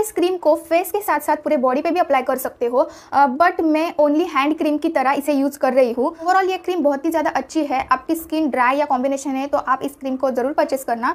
इस क्रीम को फेस के साथ साथ पूरे बॉडी पे भी अप्लाई कर सकते हो बट मैं ओनली हैंड क्रीम की तरह इसे यूज़ कर रही हूँ ओवरऑल ये क्रीम बहुत ही ज़्यादा अच्छी है आपकी स्किन ड्राई या कॉम्बिनेशन है तो आप इस क्रीम को ज़रूर परचेस करना